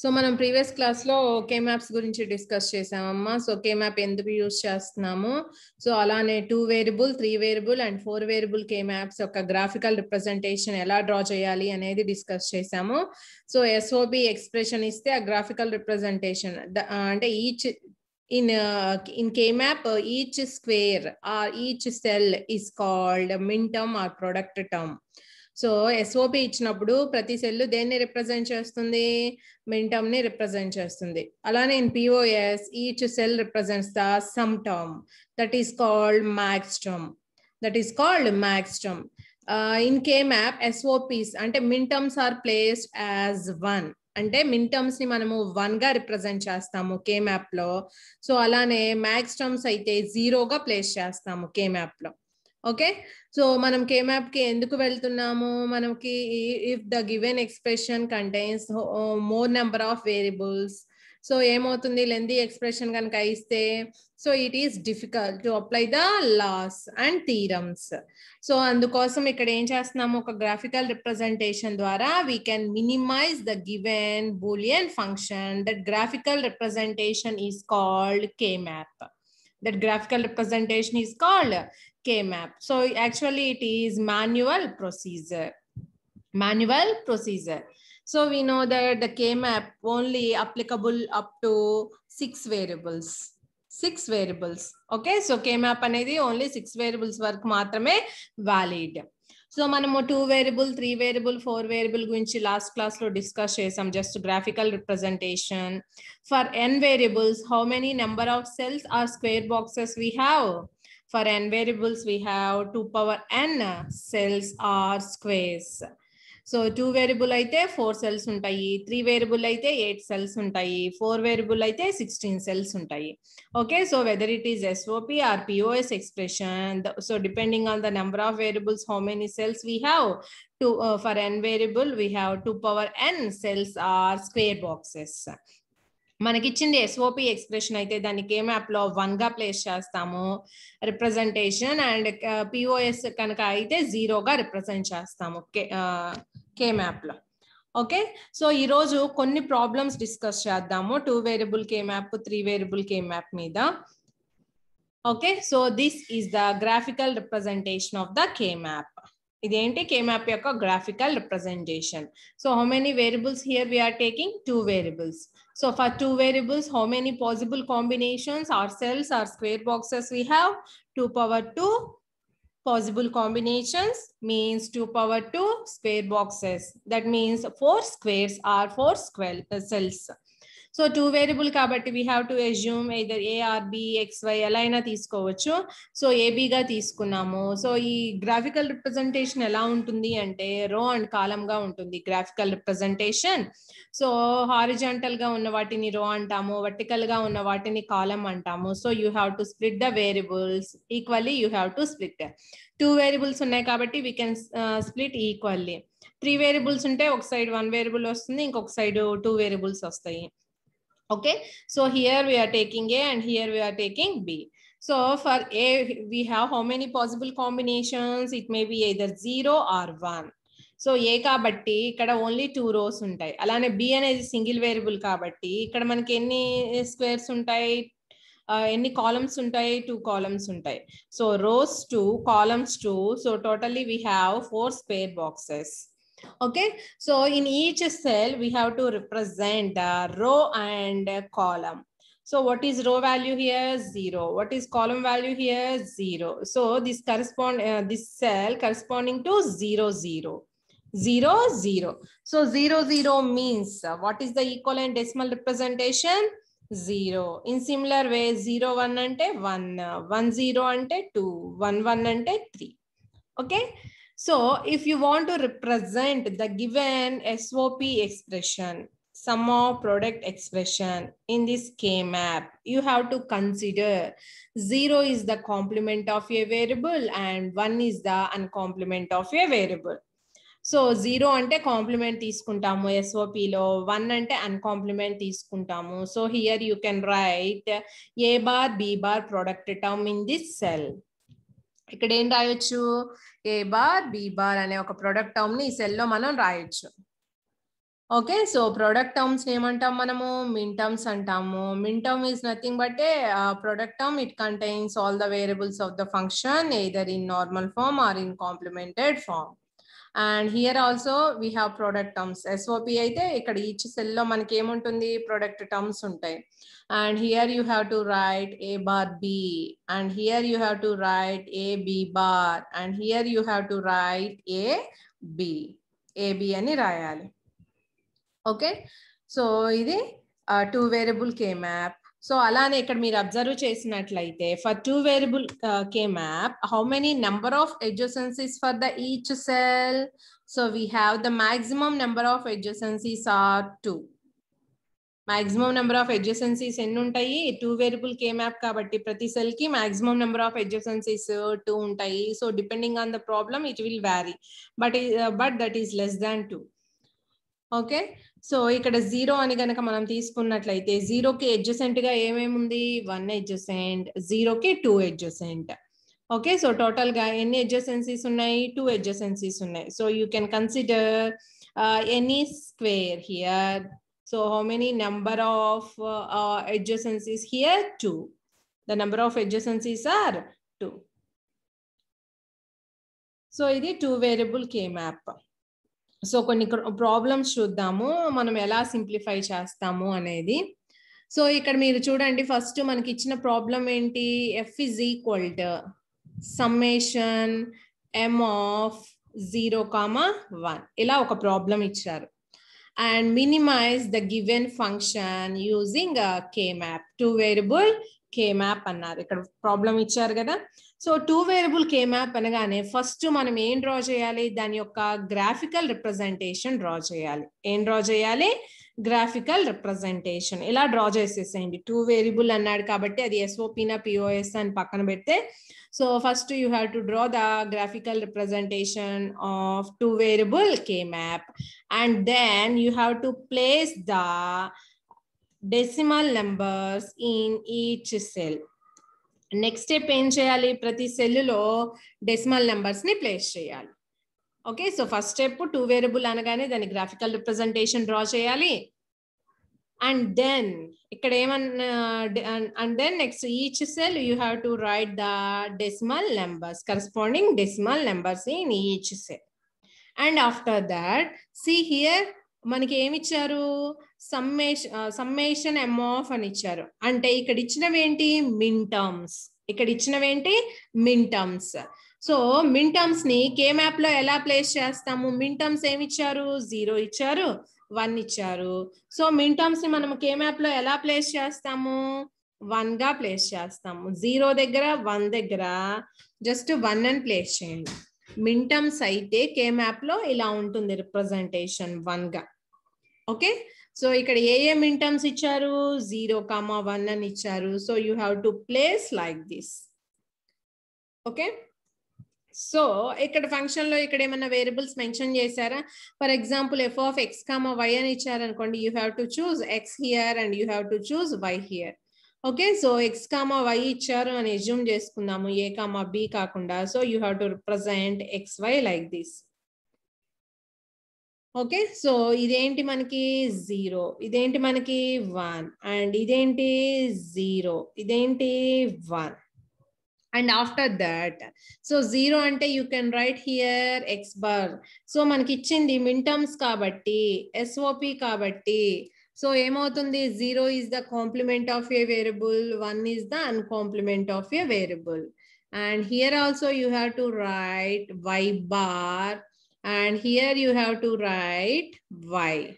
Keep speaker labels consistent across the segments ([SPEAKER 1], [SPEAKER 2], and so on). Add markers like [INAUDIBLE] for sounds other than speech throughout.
[SPEAKER 1] So మనం previous class లో K maps గురించి డిస్కస్ చేసామమ్మా సో కే మ్యాప్ ఎందుకు యూజ్ చేస్తున్నాము సో అలానే two variable three variable and four variable K maps యొక్క గ్రాఫికల్ రిప్రజెంటేషన్ ఎలా డ్రా చేయాలి అనేది డిస్కస్ చేసాము సో ఎస్ఓబి ఎక్స్ప్రెషన్ ఇస్తే ఆ గ్రాఫికల్ రిప్రజెంటేషన్ అంటే each in in K map each square or each cell cell called min term or product term so SOP ఇచ్చినప్పుడు ప్రతి సెల్ దేన్ని రిప్రజెంట్ చేస్తుంది మిన్ ని రిప్రజెంట్ చేస్తుంది అలానే in POS each cell represents the sum term that is called max term that is called max term in K map SOPs అంటే min terms are placed as one అంటే min terms ని మనము one గా represent చేస్తాము K map లో so అలానే max terms అయితే జీరోగా ప్లేస్ చేస్తాము కే మ్యాప్ లో ఓకే సో మనం కేమ్యాప్ కి ఎందుకు వెళ్తున్నాము మనకి if the given expression contains more number of variables so ఏమవుతుంది లెందీ ఎక్స్ప్రెషన్ కనుక ఇస్తే so it is difficult to apply the laws and theorems so అందుకోసం ఇక్కడ ఏం చేస్తున్నాము ఒక గ్రాఫికల్ రిప్రజెంటేషన్ ద్వారా we can minimize the given Boolean function that graphical representation is called K map That graphical representation is called K-map. So actually it is manual procedure. Manual procedure. So we know that the K-map only applicable up to six variables. Six variables. Okay, so K-map only six variables work. వరకు valid. So మనము two variable three variable four variable గురించి last class లో discuss చేసాం just graphical representation for n variables how many number of cells or square boxes we have for n variables we have 2 power n cells or squares so two variable అయితే four cells ఉంటాయి three variable అయితే eight cells ఉంటాయి four variable అయితే sixteen cells ఉంటాయి okay so whether it is SOP or POS expression so depending on the number of variables how many cells we have to for n variable we have two power n cells or square boxes మనకి ఇచ్చింది SOP expression అయితే దానికి లో one వన్గా place చేస్తాము representation and POS కనుక అయితే జీరోగా రిప్రజెంట్ చేస్తాము ఓకే uh, కే లో ఓకే సో ఈ రోజు కొన్ని ప్రాబ్లమ్స్ డిస్కస్ చేద్దాము two variable K map three variable K map మీద okay so this is the graphical representation of the K map ఇదేంటి కే మ్యాప్ యొక్క graphical representation so how many variables here we are taking two variables so for two variables how many possible combinations or cells or square boxes we have two power two possible combinations means 2 power 2 square boxes. That means 4 squares are 4 square uh, cells. So two variable కాబట్టి we have to assume either A or B Y ఎలా అయినా తీసుకోవచ్చు so గా తీసుకున్నాము so ఈ graphical representation ఎలా ఉంటుంది అంటే రో అండ్ కాలంగా ఉంటుంది గ్రాఫికల్ రిప్రజెంటేషన్ సో హారిజాంటల్ గా ఉన్న వాటిని రో అంటాము వర్టికల్ గా ఉన్న వాటిని కాలం అంటాము so you have to split the variables equally you have to split two variables ఉన్నాయి కాబట్టి we can split equally three variables ఉంటే ఒక సైడ్ వన్ వేరియబుల్ వస్తుంది ఇంకొక సైడ్ టూ వేరియబుల్స్ వస్తాయి Okay, so here we are taking A and here we are taking B. So for A, we have how many possible combinations? It may be either 0 or 1. So A కాబట్టి ఇక్కడ only two rows ఉంటాయి అలానే B అనేది single variable కాబట్టి ఇక్కడ మనకి ఎన్ని squares ఉంటాయి ఎన్ని కాలమ్స్ ఉంటాయి టూ కాలమ్స్ ఉంటాయి so rows two columns two so totally we have four square boxes Okay, so in each cell, we have to represent the uh, row and column. So what is row value here? Zero. What is column value here? Zero. So this correspond uh, this cell corresponding to zero zero zero zero. So zero zero means uh, what is the equivalent decimal representation? Zero. In similar way, zero one ante one uh, one zero ante two one one ante three. Okay. So if you want to represent the given SOP expression, sum of product expression in this K-map, you have to consider 0 is the complement of a variable and 1 is the uncomplement of a variable. So zero అంటే SOP lo, one ante uncomplement is తీసుకుంటాము so here you can write A bar B bar product term in this cell. ఇక్కడ ఏం రాయొచ్చు ఏ bar B bar అనే ఒక product term ని ఈ సెల్లో మనం రాయొచ్చు ఓకే సో ప్రొడక్ట్ టర్మ్స్ ఏమంటాం మనము మిన్ టర్మ్స్ అంటాము min term is nothing but a product term it contains all the variables of the function either in normal form or in complemented form and here also we have product terms SOP అయితే ఇక్కడ each సెల్లో మనకి ఏముంటుంది product terms ఉంటాయి and here you have to write A bar B and here you have to write A B bar and here you have to write A B AB అని రాయాలి okay so ఇది two variable K map so అలానే ఇక్కడ మీరు observe చేసినట్లయితే for two variable K map how many number of adjacencies for the each cell so we have the maximum number of adjacencies are two maximum number of adjacencies ఎన్ని ఉంటాయి two variable K map కాబట్టి ప్రతి cell కి maximum number of adjacencies two ఉంటాయి so depending on the problem it will vary but but that is less than two okay so ఇక్కడ zero అని గనక మనం తీసుకున్నట్లయితే జీరోకి ఎడ్జసెంట్ గా ఏమేమి ఉంది వన్ ఎడ్జసెంట్ జీరోకి two adjacent okay so total గా ఎన్ని ఎడ్జసెన్సీస్ ఉన్నాయి టూ ఎడ్జసెన్సీస్ ఉన్నాయి so you can consider any square here so how many number of adjacencies here two the number of adjacencies are two so ఇది two variable K map so కొన్ని problems చూద్దాము మనం ఎలా simplify చేస్తాము అనేది so ఇక్కడ మీరు చూడండి ఫస్ట్ మనకి ఇచ్చిన ప్రాబ్లం ఏంటి F is equal to summation M of zero comma one ఇలా ఒక ప్రాబ్లం ఇచ్చారు and minimize the given function using K map two variable K map అన్నారు ఇక్కడ ప్రాబ్లం ఇచ్చారు కదా so two variable K map అనగానే ఫస్ట్ మనం ఏం డ్రా చేయాలి దాని యొక్క గ్రాఫికల్ రిప్రజెంటేషన్ డ్రా చేయాలి ఏం డ్రా చేయాలి గ్రాఫికల్ రిప్రజెంటేషన్ ఇలా డ్రా చేసేసేయండి టూ వేరియబుల్ అన్నాడు కాబట్టి అది ఎస్ఓపినా పిఓఎస్ అని పక్కన పెడితే so first you have to draw the graphical representation of two variable K map and then you have to place the decimal numbers in each cell next step ఏం చేయాలి ప్రతి సెల్లులో డెసిమల్ నెంబర్స్ ని place చేయాలి okay so first step two variable అనగానే దాని graphical representation draw చేయాలి and then ఇక్కడ ఏమన్నా and then next each cell you have to write the decimal numbers corresponding decimal numbers in each cell and after that see here మనకి ఏమి ఇచ్చారు సమ్మేష్ summation ఎమ్ఆఫ్ అని ఇచ్చారు అంటే ఇక్కడ ఇచ్చినవేంటి మిన్ టర్మ్స్ ఇక్కడ ఇచ్చినవేంటి min terms so min terms ని కే మ్యాప్ లో ఎలా ప్లేస్ చేస్తాము మిన్ టర్మ్స్ ఏమి ఇచ్చారు జీరో ఇచ్చారు వన్ ఇచ్చారు సో మిన్ టర్మ్స్ ని మనం కే మ్యాప్ లో ఎలా ప్లేస్ చేస్తాము వన్ గా ప్లేస్ చేస్తాము జీరో దగ్గర వన్ దగ్గర జస్ట్ వన్ అని ప్లేస్ చేయండి మింటమ్స్ అయితే కే లో ఇలా ఉంటుంది రిప్రజెంటేషన్ వన్గా ఓకే సో ఇక్కడ ఏ ఏ మింటమ్స్ ఇచ్చారు జీరో కామా వన్ అని ఇచ్చారు so you have to place like this okay so ఇక్కడ ఫంక్షన్ లో ఇక్కడ ఏమైనా వేరియబుల్స్ మెన్షన్ చేశారా for example F of X comma Y అని ఇచ్చారనుకోండి you have to choose X here and you have to choose Y here okay so X comma Y ఇచ్చారు అని assume చేసుకుందాము ఏ కామా బి కాకుండా so you have to represent X Y like this okay so ఇదేంటి మనకి zero ఇదేంటి మనకి one and ఇదేంటి zero ఇదేంటి one and after that so zero అంటే you can write here X bar so మనకి ఇచ్చింది మిన్ టర్మ్స్ కాబట్టి ఎస్ఓపి కాబట్టి So M autundi zero is the complement of a variable, one is the uncomplement of a variable. And here also you have to write y bar and here you have to write y.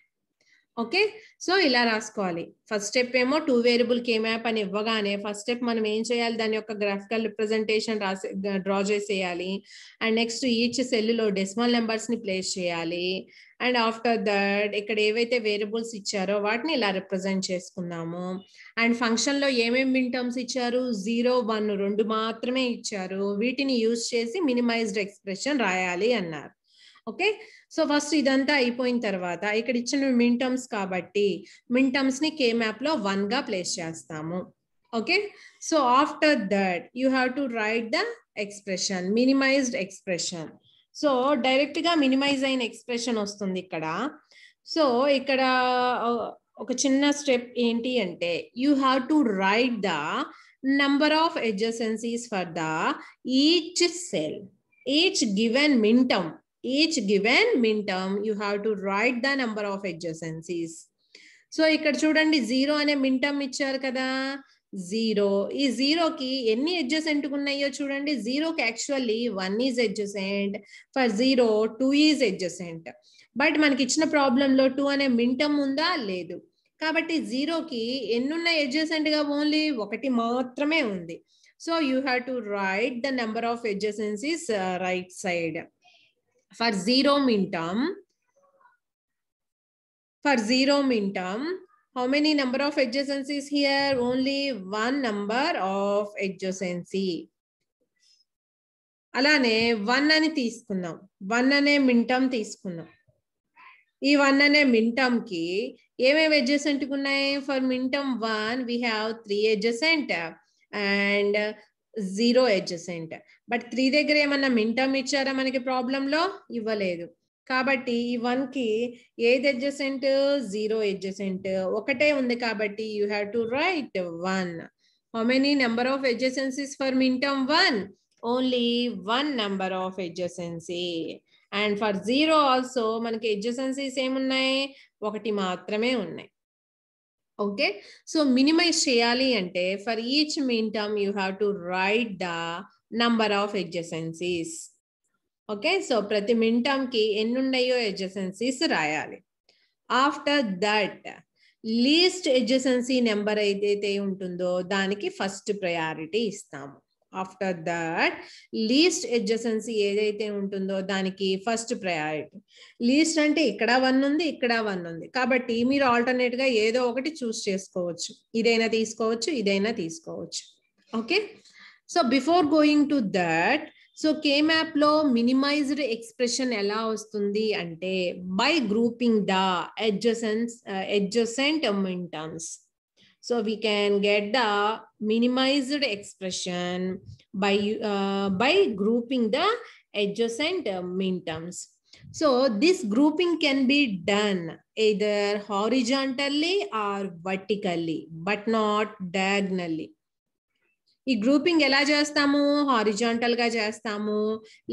[SPEAKER 1] Okay so ఇలా రాసుకోవాలి first step ఏమో two variable K map అని ఇవ్వగానే first step మనం ఏం చేయాలి దాని యొక్క గ్రాఫికల్ రిప్రజెంటేషన్ రాసే డ్రా చేసేయాలి అండ్ నెక్స్ట్ ఈచ్ సెల్లులో డెసిమల్ నెంబర్స్ ని ప్లేస్ చేయాలి అండ్ ఆఫ్టర్ దట్ ఇక్కడ ఏవైతే వేరియబుల్స్ ఇచ్చారో వాటిని ఇలా రిప్రజెంట్ చేసుకున్నాము అండ్ ఫంక్షన్లో ఏమేమి మిన్ టర్మ్స్ ఇచ్చారు జీరో వన్ రెండు మాత్రమే ఇచ్చారు వీటిని యూజ్ చేసి మినిమైజ్డ్ ఎక్స్ప్రెషన్ రాయాలి అన్నారు ఓకే సో ఫస్ట్ ఇదంతా అయిపోయిన తర్వాత ఇక్కడ ఇచ్చిన మిన్ టర్మ్స్ కాబట్టి మిన్ టర్మ్స్ ని కే మ్యాప్ లో వన్ గా ప్లేస్ చేస్తాము okay so after that you have to write the expression minimized expression so direct గా మినిమైజ్ అయిన ఎక్స్ప్రెషన్ వస్తుంది ఇక్కడ సో ఇక్కడ ఒక చిన్న స్టెప్ ఏంటి అంటే you have to write the number of adjacencies for the each cell each given minterm each given min term you have to write the number of adjacencies so ఇక్కడ చూడండి zero అనే మిన్ term ఇచ్చారు కదా zero ఈ జీరోకి ఎన్ని adjacent ఉన్నాయో చూడండి జీరోకి actually one is adjacent for zero two is adjacent but మనకి ఇచ్చిన ప్రాబ్లంలో టూ అనే మింటమ్ ఉందా లేదు కాబట్టి జీరోకి ఎన్నున్న ఎడ్జసెంట్గా ఓన్లీ ఒకటి మాత్రమే ఉంది so you have to write the number of adjacencies right side for zero min term, for zero min term, how many number of adjacencies here? Only one number of adjacency. అలానే one అని తీసుకుందాం one అనే మింటమ్ తీసుకుందాం ఈ one అనే మింటమ్కి ఏమేమి ఎడ్జసెంట్కి ఉన్నాయి for minterm one we have three adjacent and zero adjacent but three దగ్గర ఏమన్నా మింటమ్ ఇచ్చారా మనకి ప్రాబ్లంలో ఇవ్వలేదు కాబట్టి ఈ వన్కి ఏది ఎడ్జసెంట్ జీరో ఎడ్జసెంట్ ఒకటే ఉంది కాబట్టి you have to write one how many number of adjacencies for minterm one only one number of adjacency and for zero also మనకి ఎడ్జసెన్సీస్ ఏమున్నాయి ఒకటి మాత్రమే ఉన్నాయి ఓకే సో మినిమైజ్ చేయాలి అంటే for each min term you have to write the number of adjacencies okay so ప్రతి min టర్మ్కి ఎన్ని ఉన్నాయో ఎడ్జసెన్సీస్ రాయాలి after that least adjacency number ఏదైతే ఉంటుందో దానికి ఫస్ట్ ప్రయారిటీ ఇస్తాము ఆఫ్టర్ దట్ లీస్ట్ ఎడ్జసెన్సీ ఏదైతే ఉంటుందో దానికి ఫస్ట్ ప్రయారిటీ లీస్ట్ అంటే ఇక్కడ వన్ ఉంది ఇక్కడ వన్ ఉంది కాబట్టి మీరు ఆల్టర్నేట్ గా ఏదో ఒకటి చూస్ చేసుకోవచ్చు ఇదైనా తీసుకోవచ్చు ఇదైనా తీసుకోవచ్చు okay so before going to that so K లో మినిమైజ్డ్ ఎక్స్ప్రెషన్ ఎలా వస్తుంది అంటే by grouping the adjacence adjacent minterms So we can get the minimized expression by, uh, by grouping the adjacent uh, terms. So this grouping can be done either horizontally or vertically, but not diagonally. ఈ grouping ఎలా చేస్తాము horizontal గా చేస్తాము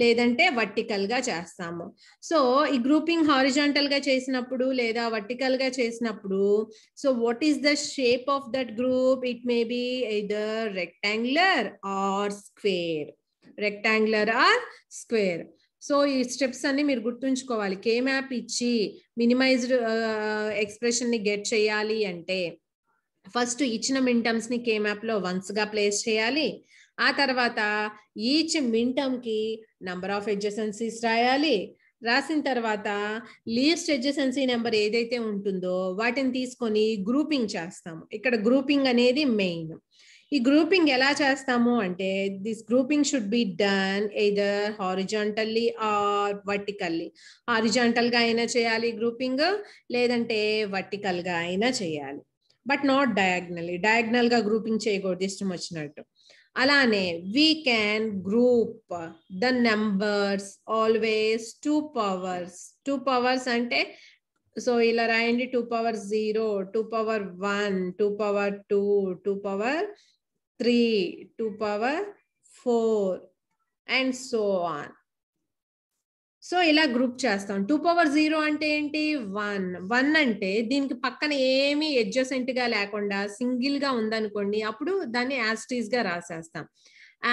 [SPEAKER 1] లేదంటే vertical గా చేస్తాము so ఈ grouping horizontal గా చేసినప్పుడు లేదా వర్టికల్ గా చేసినప్పుడు so what is the shape of that group it may be either rectangular or square rectangular or square so ఈ స్టెప్స్ అన్ని మీరు గుర్తుంచుకోవాలి కే మ్యాప్ ఇచ్చి మినిమైజ్డ్ ఎక్స్ప్రెషన్ uh, ని గెట్ చేయాలి అంటే ఫస్ట్ ఇచ్చిన మిన్ టర్మ్స్ ని కే మ్యాప్ లో వన్స్ గా ప్లేస్ చేయాలి ఆ తర్వాత ఈచ్ మిన్ టర్మ్ కి నంబర్ ఆఫ్ ఎడ్జసెన్సీస్ రాయాలి రాసిన తర్వాత లీస్ట్ ఎడ్జసెన్సీ నెంబర్ ఏదైతే ఉంటుందో వాటిని తీసుకొని గ్రూపింగ్ చేస్తాము ఇక్కడ గ్రూపింగ్ అనేది మెయిన్ ఈ గ్రూపింగ్ ఎలా చేస్తాము అంటే this grouping should be done either horizontally or vertically హారిజాంటల్గా అయినా చేయాలి గ్రూపింగ్ లేదంటే వర్టికల్గా అయినా చేయాలి బట్ నాట్ డయాగ్నలీ డయాగ్నల్ గా గ్రూపింగ్ చేయకూడదు ఇష్టం వచ్చినట్టు అలానే we can group the numbers always two powers two powers అంటే సో ఇలా రాయండి two power zero two power one two power two two power three two power four and so on so ఇలా group చేస్తాం two power zero అంటే ఏంటి one one అంటే దీనికి పక్కన ఏమి అడ్జసెంట్ గా లేకుండా సింగిల్ గా ఉందనుకోండి అప్పుడు దాన్ని యాస్టీస్ గా రాసేస్తాం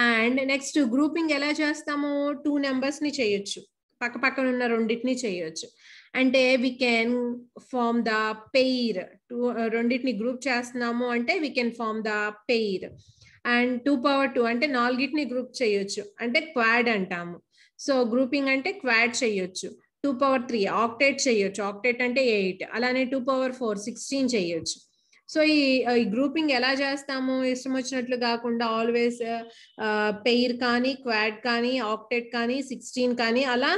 [SPEAKER 1] అండ్ నెక్స్ట్ గ్రూపింగ్ ఎలా చేస్తాము టూ నెంబర్స్ ని చేయొచ్చు పక్క పక్కన ఉన్న రెండింటిని చేయొచ్చు అంటే we can form the pair two రెండింటిని గ్రూప్ చేస్తున్నాము అంటే we can form the pair and two power two అంటే నాలుగింటిని గ్రూప్ చేయొచ్చు అంటే క్వాడ్ అంటాము సో గ్రూపింగ్ అంటే క్వాడ్ చేయొచ్చు టూ పవర్ త్రీ ఆక్టేట్ చేయొచ్చు ఆక్టేట్ అంటే ఎయిట్ అలానే టూ పవర్ ఫోర్ సిక్స్టీన్ చేయొచ్చు సో ఈ గ్రూపింగ్ ఎలా చేస్తాము ఇష్టం వచ్చినట్లు కాకుండా ఆల్వేస్ పెయిర్ కానీ క్వాడ్ కానీ ఆక్టెట్ కానీ సిక్స్టీన్ కానీ అలా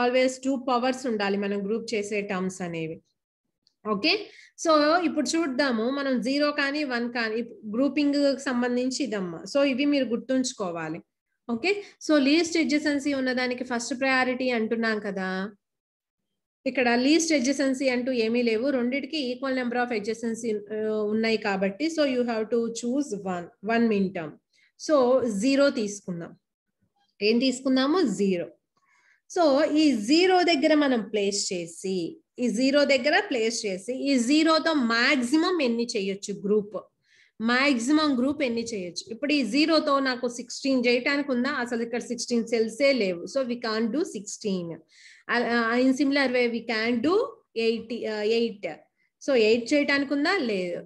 [SPEAKER 1] ఆల్వేస్ టూ పవర్స్ ఉండాలి మనం గ్రూప్ చేసే టర్మ్స్ అనేవి ఓకే సో ఇప్పుడు చూద్దాము మనం జీరో కానీ వన్ కానీ గ్రూపింగ్ సంబంధించి ఇదమ్మా సో ఇవి మీరు గుర్తుంచుకోవాలి ఓకే సో లీస్ట్ ఎడ్జసెన్సీ ఉన్నదానికి ఫస్ట్ ప్రయారిటీ అంటున్నాం కదా ఇక్కడ లీస్ట్ ఎడ్జసెన్సీ అంటూ ఏమీ లేవు రెండిటికి ఈక్వల్ నెంబర్ ఆఫ్ ఎడ్జసెన్సీ ఉన్నాయి కాబట్టి so you have to choose one one min term so zero తీసుకుందాం ఏం తీసుకుందాము జీరో సో ఈ జీరో దగ్గర మనం ప్లేస్ చేసి ఈ జీరో దగ్గర ప్లేస్ చేసి ఈ జీరోతో మాక్సిమం ఎన్ని చేయొచ్చు గ్రూప్ మాక్సిమం గ్రూప్ ఎన్ని చేయొచ్చు ఇప్పుడు ఈ జీరోతో నాకు సిక్స్టీన్ చేయటానికి ఉందా అసలు ఇక్కడ సిక్స్టీన్ సెల్సే లేవు so we can do sixteen in similar way we can do eight eight so eight చేయడానికి ఉందా లేదు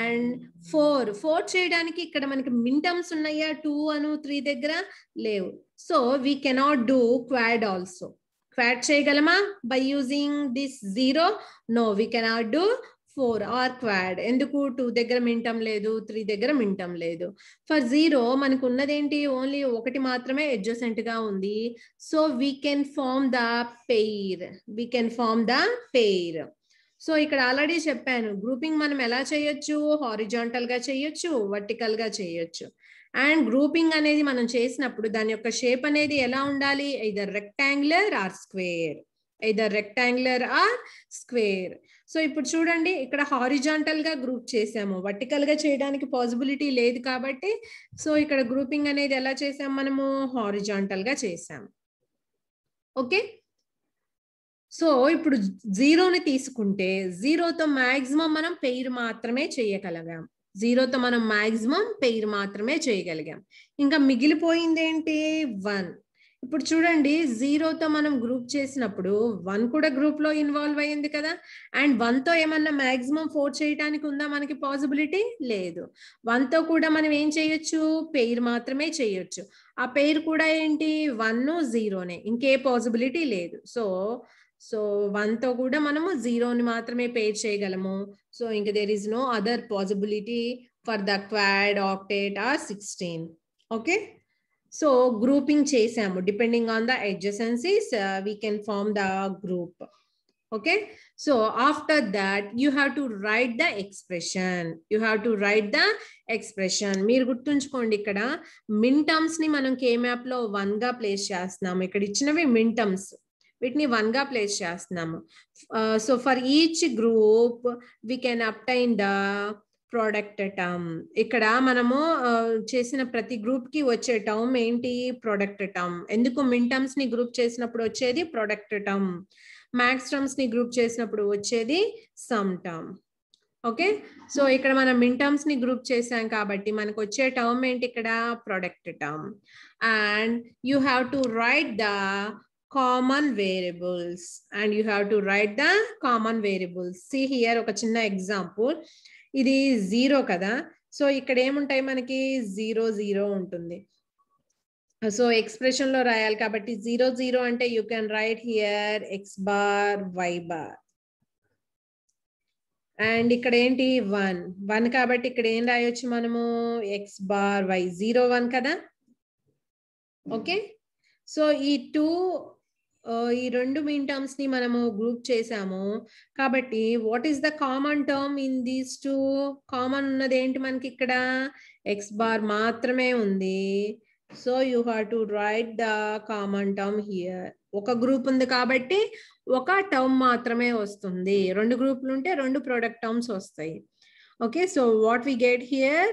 [SPEAKER 1] అండ్ ఫోర్ ఫోర్ చేయడానికి ఇక్కడ మనకి మింటమ్స్ ఉన్నాయా టూ అను త్రీ దగ్గర లేవు so we cannot do quad also quad చేయగలమా by using this zero no we cannot do four or quad ఎందుకు టూ దగ్గర మింటం లేదు త్రీ దగ్గర మింటం లేదు ఫర్ జీరో మనకు ఉన్నదేంటి ఓన్లీ ఒకటి మాత్రమే గా ఉంది so we can form the pair we can form the pair so ఇక్కడ ఆల్రెడీ చెప్పాను గ్రూపింగ్ మనం ఎలా చేయొచ్చు హారిజాంటల్గా చేయొచ్చు వర్టికల్గా చేయొచ్చు అండ్ గ్రూపింగ్ అనేది మనం చేసినప్పుడు దాని యొక్క షేప్ అనేది ఎలా ఉండాలి either rectangular or square either rectangular or square so ఇప్పుడు చూడండి ఇక్కడ హారిజాంటల్ గా గ్రూప్ చేసాము వర్టికల్ గా చేయడానికి పాసిబిలిటీ లేదు కాబట్టి సో ఇక్కడ గ్రూపింగ్ అనేది ఎలా చేసాం మనము హారిజాంటల్ గా చేసాము ఓకే సో ఇప్పుడు జీరోని తీసుకుంటే జీరోతో మాక్సిమం మనం పెయిర్ మాత్రమే చేయగలిగాం జీరోతో మనం మాక్సిమం పెయిర్ మాత్రమే చేయగలిగాం ఇంకా మిగిలిపోయింది ఏంటి వన్ ఇప్పుడు చూడండి జీరోతో మనం గ్రూప్ చేసినప్పుడు వన్ కూడా గ్రూప్ లో ఇన్వాల్వ్ అయ్యింది కదా అండ్ వన్ తో ఏమన్నా మాక్సిమం ఫోర్ చేయడానికి ఉందా మనకి పాసిబిలిటీ లేదు వన్ తో కూడా మనం ఏం చేయొచ్చు పెయిర్ మాత్రమే చేయొచ్చు ఆ పెయిర్ కూడా ఏంటి వన్ జీరోనే ఇంకే పాసిబిలిటీ లేదు సో సో వన్తో కూడా మనము జీరోని మాత్రమే పేర్ చేయగలము సో ఇంక there is no other possibility for the quad octet or sixteen okay so grouping చేసాము depending on the adjacencies we can form the group okay so after that you have to write the expression you have to write the expression మీరు గుర్తుంచుకోండి ఇక్కడ min terms ని మనం K map లో one గా place చేస్తున్నాము ఇక్కడ ఇచ్చినవి మిన్ టర్మ్స్ వీటిని వన్ గా ప్లేస్ చేస్తున్నాము so for each group we can obtain the product term um, ఇక్కడ మనము చేసిన ప్రతి గ్రూప్ కి వచ్చే టర్మ్ ఏంటి ప్రోడక్ట్ టర్మ్ um, ఎందుకు మిన్ టర్మ్స్ ని గ్రూప్ చేసినప్పుడు వచ్చేది ప్రోడక్ట్ టర్మ్ మ్యాక్స్ టర్మ్స్ ని గ్రూప్ చేసినప్పుడు వచ్చేది సమ్ టర్మ్ ఓకే సో ఇక్కడ మనం మిన్ టర్మ్స్ ని గ్రూప్ చేసాం కాబట్టి మనకు వచ్చే టర్మ్ ఏంటి ఇక్కడ product term and you have to write the common variables and you have to write the common variables see here ఒక చిన్న ఎగ్జాంపుల్ ఇది జీరో కదా సో ఇక్కడ ఏముంటాయి మనకి జీరో జీరో ఉంటుంది సో ఎక్స్ప్రెషన్ లో రాయాలి కాబట్టి జీరో జీరో అంటే you can write here X bar Y bar and ఇక్కడ ఏంటి వన్ వన్ కాబట్టి ఇక్కడ ఏం రాయొచ్చు మనము X bar Y zero one కదా ఓకే సో ఈ టూ ఈ రెండు మీన్ టర్మ్స్ ని మనము గ్రూప్ చేసాము కాబట్టి what is the common term in these two common ఉన్నది ఏంటి మనకి ఇక్కడ ఎక్స్ బార్ మాత్రమే ఉంది so you have to write the common term here ఒక గ్రూప్ ఉంది కాబట్టి ఒక టర్మ్ మాత్రమే వస్తుంది రెండు గ్రూపులు ఉంటే రెండు ప్రోడక్ట్ టర్మ్స్ వస్తాయి okay so what we get here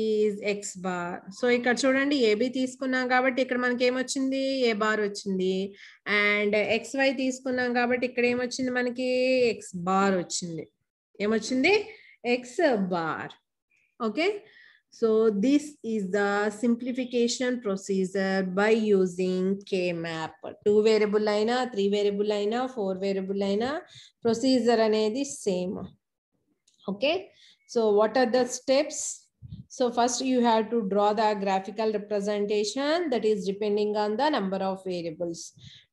[SPEAKER 1] is X bar so ఇక్కడ చూడండి ఏబి తీసుకున్నాం కాబట్టి ఇక్కడ మనకి ఏమొచ్చింది ఏ బార్ వచ్చింది అండ్ ఎక్స్ వై తీసుకున్నాం కాబట్టి ఇక్కడ ఏమొచ్చింది మనకి ఎక్స్ బార్ వచ్చింది ఏమొచ్చింది X bar okay so this is the simplification procedure by using K map two variable అయినా త్రీ వేరియబుల్ అయినా ఫోర్ వేరియబుల్ అయినా ప్రొసీజర్ అనేది same okay so what are the steps So first you have to draw the graphical representation that is depending on the number of variables.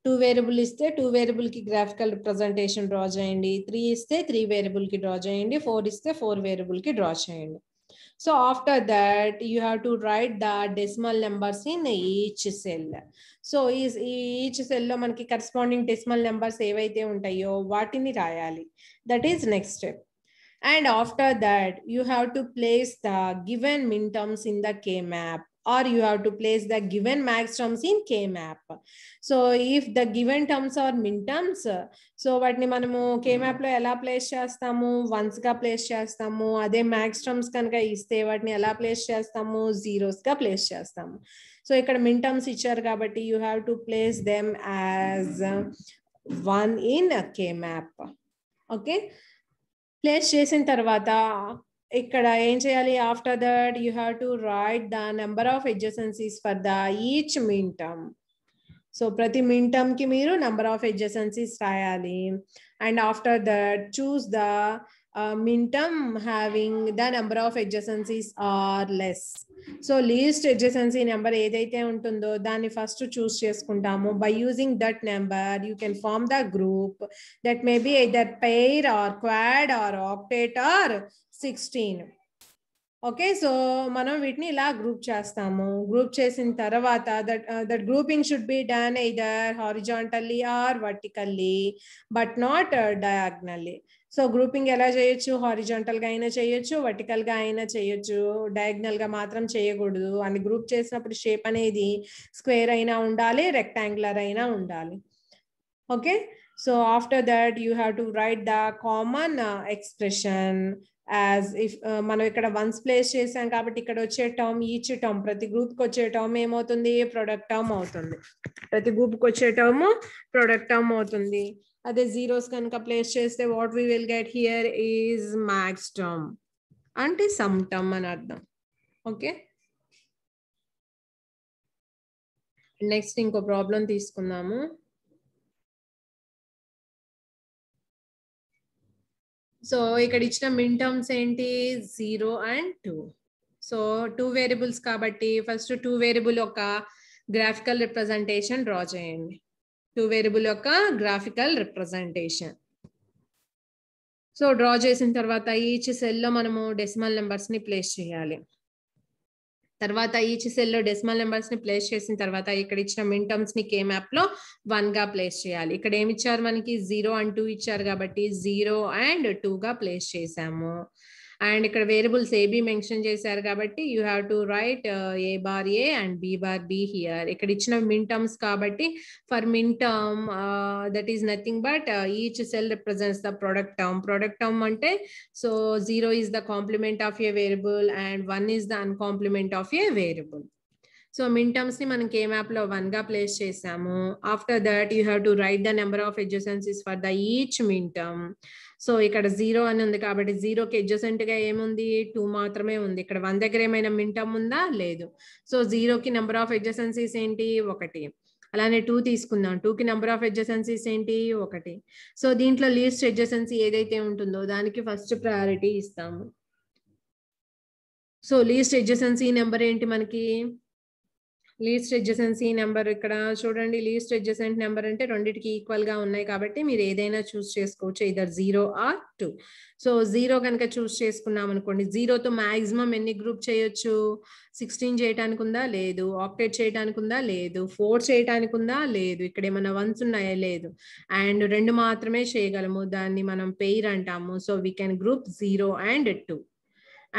[SPEAKER 1] Two variable ఇస్తే two వేరియబుల్కి graphical representation draw చేయండి three ఇస్తే three వేరియబుల్కి draw చేయండి four ఇస్తే four వేరియబుల్కి draw చేయండి so after that you have to write the decimal numbers in each cell so ఈ ఈచ్ సెల్లో మనకి కరస్పాండింగ్ డెసిమల్ నెంబర్స్ ఏవైతే ఉంటాయో వాటిని రాయాలి that is next step And after that, you have to place the given min terms in the K map or you have to place the given max terms in K map. So if the given terms are min terms, so what ni manamu K map lo ela place chestamu, ones ka place chestamu, ade max terms kanaka iste what ni ela place chestamu, zeros ka place chestamu. So ikkada min terms ichcharu kabatti you have to place them as one in a K map. Okay? Place చేసిన తర్వాత ఇక్కడ ఏం చేయాలి after that you have to write the number of adjacencies for the each minterm so ప్రతి minterm కి మీరు number of adjacencies రాయాలి and after that choose the uh, min term having the number of adjacencies or so least adjacency number ఏదైతే ఉంటుందో దాన్ని first choose చేసుకుంటాము by using that number you can form the group that may be that pair or quad or octet or sixteen okay so మనం వీటిని ఇలా group చేస్తాము group చేసిన తర్వాత that that grouping should be done either horizontally or vertically but not diagonally so grouping ఎలా చేయొచ్చు గా అయినా చేయొచ్చు వర్టికల్గా అయినా చేయొచ్చు డయాగ్నల్గా మాత్రం చేయకూడదు అని గ్రూప్ చేసినప్పుడు షేప్ అనేది స్క్వేర్ అయినా ఉండాలి రెక్టాంగులర్ అయినా ఉండాలి okay so after that you have to write the common expression as if మనం ఇక్కడ వన్స్ ప్లేస్ చేసాం కాబట్టి ఇక్కడ వచ్చే టర్మ్ ఈచ్ టర్మ్ ప్రతి గ్రూప్కి వచ్చే టర్మ్ ఏమవుతుంది ప్రొడక్ట్ టర్మ్ అవుతుంది ప్రతి గ్రూప్కి వచ్చే టర్మ్ ప్రొడక్ట్ టర్మ్ అవుతుంది అదే జీరోస్ కనుక ప్లేస్ చేస్తే what we will get here is max term అంటే సమ్ టర్మ్ అని అర్థం ఓకే నెక్స్ట్ ఇంకో ప్రాబ్లం తీసుకుందాము సో ఇక్కడ ఇచ్చిన మిన్ టర్మ్స్ ఏంటి zero and two so two variables కాబట్టి ఫస్ట్ టూ వేరియబుల్ ఒక గ్రాఫికల్ రిప్రజెంటేషన్ డ్రా చేయండి టూ వేరియబుల్ యొక్క గ్రాఫికల్ రిప్రజెంటేషన్ సో డ్రా చేసిన తర్వాత ఈచ్ సెల్లో మనము డెసిమల్ ని ప్లేస్ చేయాలి తర్వాత ఈచ్ సెల్లో డెసిమల్ ని ప్లేస్ చేసిన తర్వాత ఇక్కడ ఇచ్చిన మిన్ ని కే వన్ గా ప్లేస్ చేయాలి ఇక్కడ ఏమి ఇచ్చారు మనకి జీరో అండ్ టూ ఇచ్చారు కాబట్టి జీరో అండ్ టూగా ప్లేస్ చేసాము అండ్ ఇక్కడ వేరియబుల్స్ ఏబి మెన్షన్ చేశారు కాబట్టి you have to write uh, A bar A and B bar B here ఇక్కడ ఇచ్చిన మిన్ టర్మ్స్ కాబట్టి for min term that is nothing but each cell represents the product term product term అంటే so zero is the complement of a variable and one is the uncomplement of a variable so min terms ని మనం K map లో one గా place చేసాము after that you have to write the number of adjacencies for the each min term so ఇక్కడ zero అని ఉంది కాబట్టి జీరోకి అడ్జసెంట్ గా ఏముంది టూ మాత్రమే ఉంది ఇక్కడ వన్ దగ్గర ఏమైనా మింటమ్ ఉందా లేదు సో జీరోకి నెంబర్ ఆఫ్ అడ్జసెన్సీస్ ఏంటి ఒకటి అలానే టూ తీసుకుందాం టూకి నెంబర్ ఆఫ్ ఎడ్జసెన్సీస్ ఏంటి ఒకటి సో దీంట్లో లీస్ట్ ఎడ్జసెన్సీ ఏదైతే ఉంటుందో దానికి ఫస్ట్ ప్రయారిటీ ఇస్తాము సో లీస్ట్ ఎడ్జసెన్సీ నెంబర్ ఏంటి మనకి లీస్ట్ ఎడ్జసెంట్ సి నెంబర్ ఇక్కడ చూడండి లీస్ట్ ఎడ్జసెంట్ నెంబర్ అంటే రెండింటికి ఈక్వల్ గా ఉన్నాయి కాబట్టి మీరు ఏదైనా చూస్ చేసుకోవచ్చు either zero or two so zero కనుక చూస్ చేసుకున్నాం అనుకోండి జీరోతో మాక్సిమం ఎన్ని గ్రూప్ చేయొచ్చు సిక్స్టీన్ చేయడానికి ఉందా లేదు ఆప్టేట్ చేయడానికి ఉందా లేదు ఫోర్ చేయడానికి ఉందా లేదు ఇక్కడ ఏమైనా వన్స్ ఉన్నాయా లేదు అండ్ రెండు మాత్రమే చేయగలము దాన్ని మనం పెయిర్ అంటాము so we can group zero and two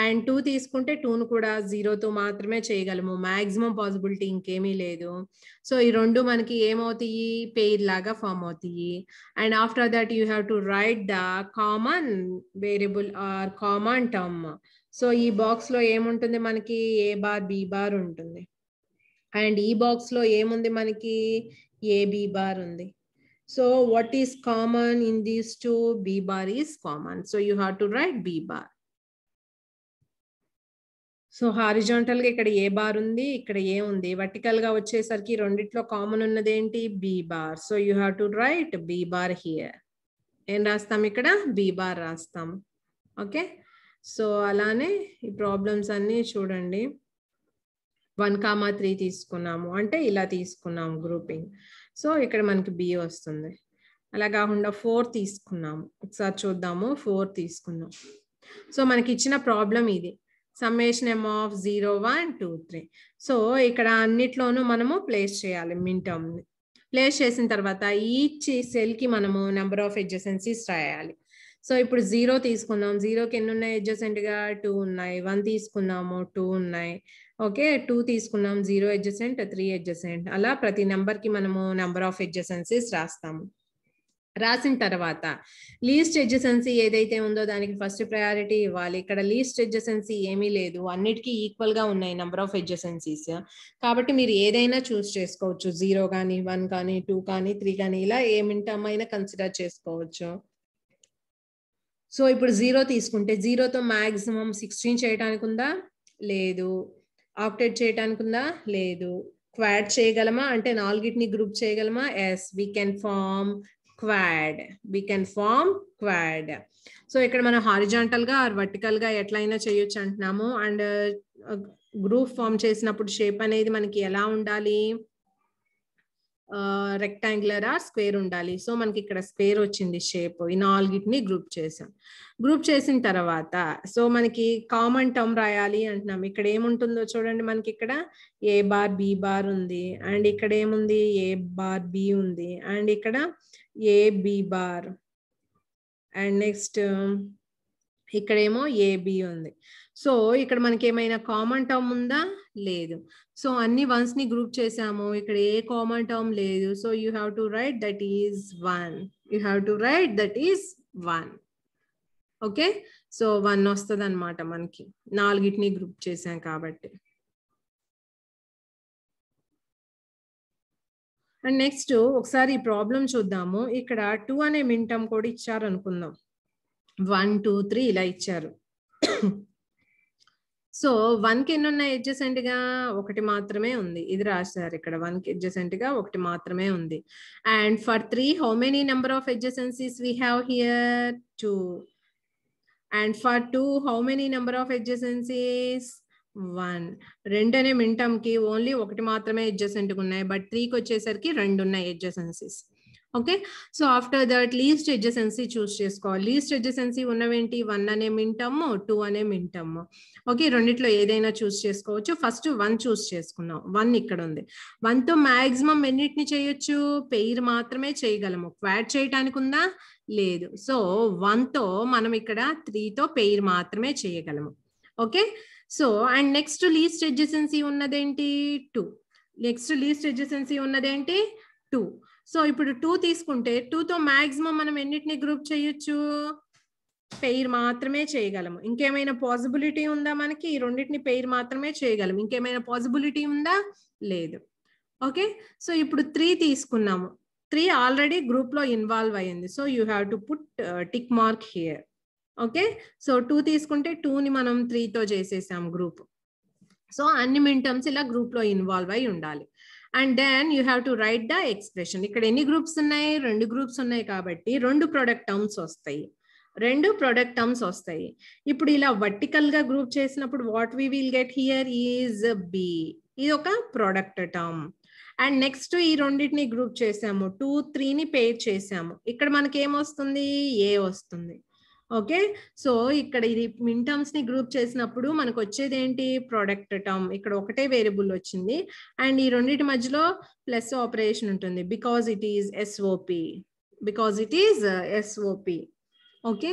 [SPEAKER 1] and two తీసుకుంటే టూను కూడా జీరోతో మాత్రమే చేయగలము మ్యాక్సిమం పాసిబిలిటీ ఇంకేమీ లేదు సో ఈ రెండు మనకి ఏమవుతాయి పెయిర్ లాగా ఫామ్ అవుతాయి and after that you have to write the common variable or common term so ఈ బాక్స్ లో ఏముంటుంది మనకి ఏ బార్ బి బార్ ఉంటుంది అండ్ ఈ బాక్స్ లో ఏముంది మనకి ఏ బి బార్ ఉంది so what is common in these two B bar is common so you have to write B bar so horizontal గా ఇక్కడ ఏ బార్ ఉంది ఇక్కడ ఏ ఉంది వర్టికల్ గా వచ్చేసరికి రెండిట్లో కామన్ ఉన్నది ఏంటి B bar so you have to write B bar here ఏం రాస్తాం ఇక్కడ బి బార్ రాస్తాం ఓకే సో అలానే ఈ ప్రాబ్లమ్స్ అన్నీ చూడండి వన్ కామా త్రీ తీసుకున్నాము అంటే ఇలా తీసుకున్నాము గ్రూపింగ్ సో ఇక్కడ మనకి బి వస్తుంది అలా కాకుండా ఫోర్ తీసుకున్నాము ఒకసారి చూద్దాము ఫోర్ తీసుకున్నాం సో మనకి ఇచ్చిన ప్రాబ్లం ఇది summation M of zero one two three so ఇక్కడ అన్నిట్లోనూ మనము ప్లేస్ చేయాలి మిన్ టర్మ్ని ప్లేస్ చేసిన తర్వాత ఈచ్ సెల్కి మనము నెంబర్ ఆఫ్ ఎడ్జసెన్సీస్ రాయాలి సో ఇప్పుడు జీరో తీసుకుందాం జీరోకి ఎన్ని ఉన్నాయి ఎడ్జసెంట్గా టూ ఉన్నాయి వన్ తీసుకున్నాము టూ ఉన్నాయి ఓకే టూ తీసుకున్నాం జీరో ఎడ్జసెంట్ త్రీ ఎడ్జసెంట్ అలా ప్రతి నెంబర్కి మనము నెంబర్ ఆఫ్ ఎడ్జసెన్సీస్ రాస్తాము రాసిన తర్వాత లీస్ట్ ఎడ్జసెన్సీ ఏదైతే ఉందో దానికి ఫస్ట్ ప్రయారిటీ ఇవ్వాలి ఇక్కడ లీస్ట్ ఎడ్జసెన్సీ ఏమీ లేదు అన్నిటికీ ఈక్వల్ గా ఉన్నాయి నెంబర్ ఆఫ్ ఎడ్జసెన్సీస్ కాబట్టి మీరు ఏదైనా చూస్ చేసుకోవచ్చు జీరో కానీ వన్ కానీ టూ కానీ త్రీ కానీ ఇలా ఏమింటమ్ కన్సిడర్ చేసుకోవచ్చు సో ఇప్పుడు జీరో తీసుకుంటే జీరోతో మాక్సిమం సిక్స్టీన్ చేయడానికి ఉందా లేదు ఆప్టేట్ చేయడానికి ఉందా లేదు క్వాడ్ చేయగలమా అంటే నాలుగిటిని గ్రూప్ చేయగలమా yes we can form quad we can form quad so ఇక్కడ మనం హారిజాంటల్ గా ఆర్ వర్టికల్ గా ఎట్లయినా చేయొచ్చు అంటున్నాము అండ్ గ్రూప్ ఫామ్ చేసినప్పుడు షేప్ అనేది మనకి ఎలా ఉండాలి రెక్టాంగులర్ ఆ స్క్వేర్ ఉండాలి సో మనకి ఇక్కడ స్క్వేర్ వచ్చింది షేప్ ఈ ని గ్రూప్ చేసాం గ్రూప్ చేసిన తర్వాత సో మనకి కామన్ టర్మ్ రాయాలి అంటున్నాం ఇక్కడ ఏముంటుందో చూడండి మనకి ఇక్కడ ఏ బార్ బి బార్ ఉంది అండ్ ఇక్కడ ఏముంది ఏ బార్ బి ఉంది అండ్ ఇక్కడ A B bar and next ఇక్కడేమో ఏబి ఉంది సో ఇక్కడ మనకి ఏమైనా కామన్ టర్మ్ ఉందా లేదు సో అన్ని వన్స్ని గ్రూప్ చేసాము ఇక్కడ ఏ కామన్ టర్మ్ లేదు so you have to write that is one you have to write that is one okay so one వస్తుంది అనమాట మనకి నాలుగిటిని గ్రూప్ చేసాం కాబట్టి అండ్ నెక్స్ట్ ఒకసారి ఈ ప్రాబ్లం చూద్దాము ఇక్కడ టూ అనే మింటమ్ కూడా ఇచ్చారు అనుకుందాం వన్ టూ త్రీ ఇలా ఇచ్చారు సో [COUGHS] వన్కి ఎన్ని ఉన్నాయి గా ఒకటి మాత్రమే ఉంది ఇది రాశారు ఇక్కడ వన్కి గా ఒకటి మాత్రమే ఉంది and for three how many number of adjacencies we have here two and for two how many number of adjacencies one రెండు అనే మింటమ్కి ఓన్లీ ఒకటి మాత్రమే ఎడ్జసెంట్గా ఉన్నాయి బట్ త్రీకి వచ్చేసరికి రెండు ఉన్నాయి adjacencies okay so after that least adjacency choose చేసుకోవాలి లీస్ట్ ఎడ్జసెన్సీ ఉన్నవేంటి వన్ అనే మింటమ్ టూ అనే మింటమ్ ఓకే రెండిట్లో ఏదైనా చూస్ చేసుకోవచ్చు ఫస్ట్ వన్ చూస్ చేసుకున్నాం వన్ ఇక్కడ ఉంది వన్తో మ్యాక్సిమం ఎన్నిటిని చేయొచ్చు పెయిర్ మాత్రమే చేయగలము క్వాడ్ చేయటానికి ఉందా లేదు సో వన్తో మనం ఇక్కడ త్రీతో పెయిర్ మాత్రమే చేయగలము okay so and next least adjacency ఉన్నదేంటి టూ నెక్స్ట్ లీస్ట్ ఎడ్జెసెన్సీ ఉన్నదేంటి టూ సో ఇప్పుడు టూ తీసుకుంటే టూతో మ్యాక్సిమం మనం ఎన్నిటిని గ్రూప్ చేయొచ్చు పెయిర్ మాత్రమే చేయగలము ఇంకేమైనా పాసిబిలిటీ ఉందా మనకి ఈ రెండింటిని పెయిర్ మాత్రమే చేయగలము ఇంకేమైనా పాసిబిలిటీ ఉందా లేదు ఓకే సో ఇప్పుడు త్రీ తీసుకున్నాము త్రీ ఆల్రెడీ గ్రూప్లో ఇన్వాల్వ్ అయ్యింది so you have to put tick mark here okay so two తీసుకుంటే టూని మనం త్రీతో చేసేసాం గ్రూప్ సో అన్ని మిన్ టర్మ్స్ ఇలా గ్రూప్లో ఇన్వాల్వ్ అయి ఉండాలి and then you have to write the expression ఇక్కడ ఎన్ని గ్రూప్స్ ఉన్నాయి రెండు గ్రూప్స్ ఉన్నాయి కాబట్టి రెండు ప్రొడక్ట్ టర్మ్స్ వస్తాయి రెండు ప్రొడక్ట్ టర్మ్స్ వస్తాయి ఇప్పుడు ఇలా వర్టికల్ గా గ్రూప్ చేసినప్పుడు what we will get here is B ఇది ఒక ప్రొడక్ట్ టర్మ్ అండ్ నెక్స్ట్ ఈ రెండింటిని గ్రూప్ చేసాము టూ త్రీని పేర్ చేసాము ఇక్కడ మనకి ఏమొస్తుంది ఏ వస్తుంది ఓకే సో ఇక్కడ ఇది మిన్ టర్మ్స్ ని గ్రూప్ చేసినప్పుడు మనకు వచ్చేది ఏంటి ప్రోడక్ట్ టర్మ్ ఇక్కడ ఒకటే వేరియబుల్ వచ్చింది అండ్ ఈ రెండింటి మధ్యలో ప్లస్ ఆపరేషన్ ఉంటుంది because it is SOP because it is SOP okay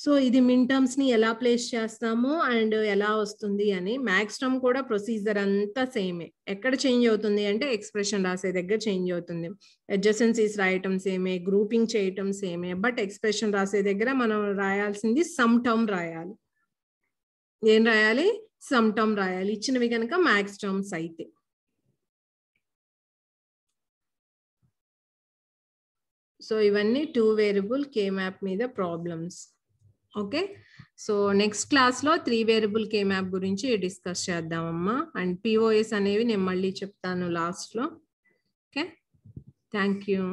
[SPEAKER 1] so ఇది మిన్ టర్మ్స్ ని ఎలా ప్లేస్ చేస్తాము అండ్ ఎలా వస్తుంది అని మ్యాక్స్ టర్మ్ కూడా ప్రొసీజర్ అంతా సేమే ఎక్కడ చేంజ్ అవుతుంది అంటే ఎక్స్ప్రెషన్ రాసే దగ్గర చేంజ్ అవుతుంది అడ్జసెన్సీస్ రాయటం సేమే గ్రూపింగ్ చేయటం సేమే బట్ ఎక్స్ప్రెషన్ రాసే దగ్గర మనం రాయాల్సింది సమ్ టర్మ్ రాయాలి ఏం రాయాలి సమ్ టర్మ్ రాయాలి ఇచ్చినవి కనుక మ్యాక్స్ టర్మ్స్ అయితే సో ఇవన్నీ టూ వేరియబుల్ కే మ్యాప్ మీద ప్రాబ్లమ్స్ ఓకే సో నెక్స్ట్ క్లాస్లో త్రీ వేరియబుల్ కే మ్యాప్ గురించి డిస్కస్ చేద్దామమ్మా అండ్ పిఓఎస్ అనేవి నేను మళ్ళీ చెప్తాను లాస్ట్లో ఓకే థ్యాంక్ యూ